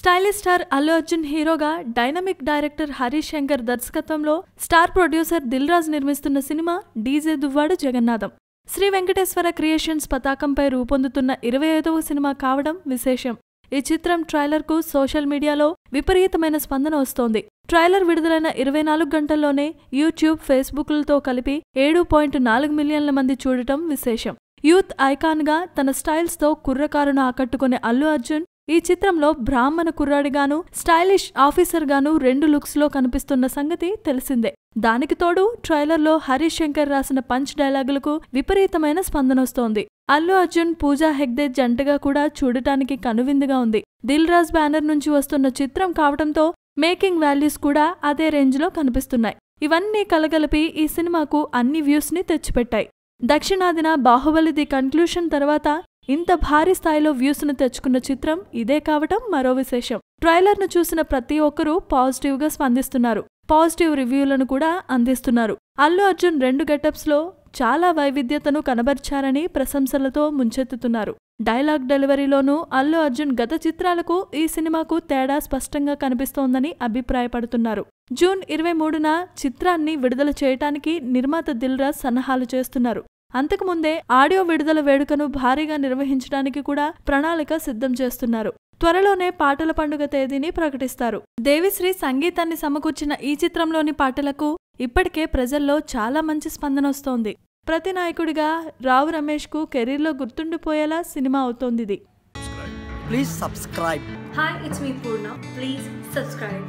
stylish star Allu Arjun హీరోగా dynamic director Harish Shankar దర్శకత్వంలో star producer Dil Raj నిర్మిస్తున్న cinema DJ Duvvada Jagannadham Sri Venkateswara creations పతాకంపై రూపొందుతున్న ఇరవై ఐదవ సినిమా కావడం విశేషం ఈ చిత్రం ట్రైలర్కు సోషల్ మీడియాలో విపరీతమైన స్పందన వస్తోంది ట్రైలర్ విడుదలైన ఇరవై నాలుగు గంటల్లోనే యూట్యూబ్ ఫేస్బుక్లతో కలిపి ఏడు పాయింట్ నాలుగు మిలియన్ల మంది చూడటం విశేషం యూత్ ఐకాన్గా తన స్టైల్స్తో కుర్రకారును ఆకట్టుకునే అల్లు అర్జున్ ఈ చిత్రంలో బ్రాహ్మణ కుర్రాడిగాను స్టైలిష్ ఆఫీసర్ గాను రెండు లుక్స్ లో కనిపిస్తున్న సంగతి తెలిసిందే దానికి తోడు ట్రైలర్లో హరీష్ శంకర్ రాసిన పంచ్ డైలాగులకు విపరీతమైన స్పందనొస్తోంది అల్లు అర్జున్ పూజా హెగ్దే జంటగా కూడా చూడటానికి కనువిందుగా ఉంది దిల్ రాజ్ బ్యానర్ నుంచి వస్తున్న చిత్రం కావడంతో మేకింగ్ వాల్యూస్ కూడా అదే రేంజ్లో కనిపిస్తున్నాయి ఇవన్నీ కలగలిపి ఈ సినిమాకు అన్ని వ్యూస్ని తెచ్చిపెట్టాయి దక్షిణాదిన బాహుబలి ది కన్క్లూషన్ తర్వాత ఇంత భారీ స్థాయిలో వ్యూస్ను తెచ్చుకున్న చిత్రం ఇదే కావటం మరో విశేషం ట్రైలర్ను చూసిన ప్రతి ఒక్కరూ పాజిటివ్గా స్పందిస్తున్నారు పాజిటివ్ రివ్యూలను కూడా అందిస్తున్నారు అల్లు అర్జున్ రెండు గెటప్స్లో చాలా వైవిధ్యతను కనబర్చారని ప్రశంసలతో ముంచెత్తుతున్నారు డైలాగ్ డెలివరీలోనూ అల్లు అర్జున్ గత చిత్రాలకు ఈ సినిమాకు తేడా స్పష్టంగా కనిపిస్తోందని అభిప్రాయపడుతున్నారు జూన్ ఇరవై మూడున చిత్రాన్ని విడుదల చేయటానికి నిర్మాత దిల్రాజ్ సన్నాహాలు చేస్తున్నారు అంతకుముందే ఆడియో విడుదల వేడుకను భారీగా నిర్వహించడానికి కూడా ప్రణాళిక సిద్ధం చేస్తున్నారు త్వరలోనే పాటల పండుగ తేదీని ప్రకటిస్తారు దేవిశ్రీ సంగీతాన్ని సమకూర్చిన ఈ చిత్రంలోని పాటలకు ఇప్పటికే ప్రజల్లో చాలా మంచి స్పందన వస్తోంది ప్రతి నాయకుడిగా రావు రమేష్కు కెరీర్లో గుర్తుండిపోయేలా సినిమా అవుతోంది ఇది ప్లీజ్ సబ్స్క్రైబ్ హాయ్ ఇట్స్ మీ పూర్ణ ప్లీజ్ సబ్స్క్రైబ్